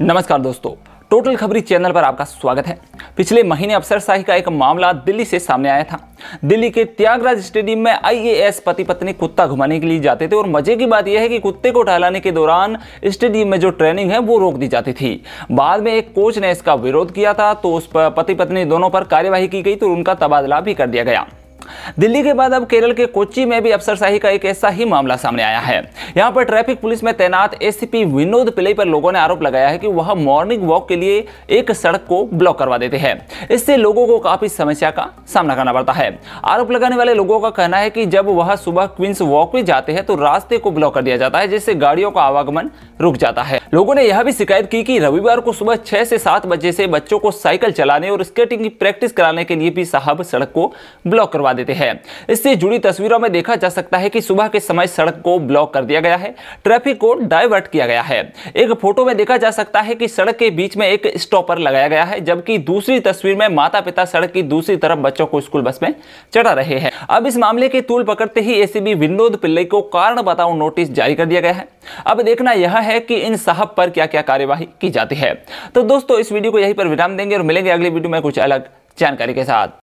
नमस्कार दोस्तों टोटल खबरी चैनल पर आपका स्वागत है पिछले महीने अफसरशाही का एक मामला दिल्ली से सामने आया था दिल्ली के त्यागराज स्टेडियम में आईएएस पति पत्नी कुत्ता घुमाने के लिए जाते थे और मजे की बात यह है कि कुत्ते को टहलाने के दौरान स्टेडियम में जो ट्रेनिंग है वो रोक दी जाती थी बाद में एक कोच ने इसका विरोध किया था तो उस पति पत्नी दोनों पर कार्यवाही की गई तो उनका तबादला भी कर दिया गया दिल्ली के बाद अब केरल के कोची में भी अफसरशाही का एक ऐसा ही मामला सामने आया है यहाँ पर ट्रैफिक पुलिस में तैनात एसीपी विनोद पिले पर लोगों ने आरोप लगाया है कि वह मॉर्निंग वॉक के लिए एक सड़क को ब्लॉक करवा देते हैं इससे लोगों को काफी समस्या का सामना करना पड़ता है आरोप लगाने वाले लोगों का कहना है कि जब वह सुबह क्वींस वॉक में जाते हैं तो रास्ते को ब्लॉक कर दिया जाता है जिससे गाड़ियों का आवागमन रुक जाता है लोगों ने यह भी शिकायत की कि रविवार को सुबह छह से सात बजे से बच्चों को साइकिल चलाने और स्केटिंग की प्रैक्टिस कराने के लिए भी साहब सड़क को ब्लॉक करवा देते हैं इससे जुड़ी तस्वीरों में देखा जा सकता है कि सुबह के समय सड़क को ब्लॉक कर दिया गया है ट्रैफिक को डाइवर्ट किया गया है एक फोटो में देखा जा सकता है कि सड़क के बीच में एक स्टॉपर लगाया गया है जबकि दूसरी तस्वीर में माता पिता सड़क की दूसरी तरफ बच्चों को स्कूल बस में चढ़ा रहे हैं अब इस मामले के तूल पकड़ते ही एसीबी विनोद पिल्लई को कारण बताओ नोटिस जारी कर दिया गया है अब देखना यह है कि इन साहब पर क्या क्या कार्यवाही की जाती है तो दोस्तों इस वीडियो को यहीं पर विराम देंगे और मिलेंगे अगली वीडियो में कुछ अलग जानकारी के साथ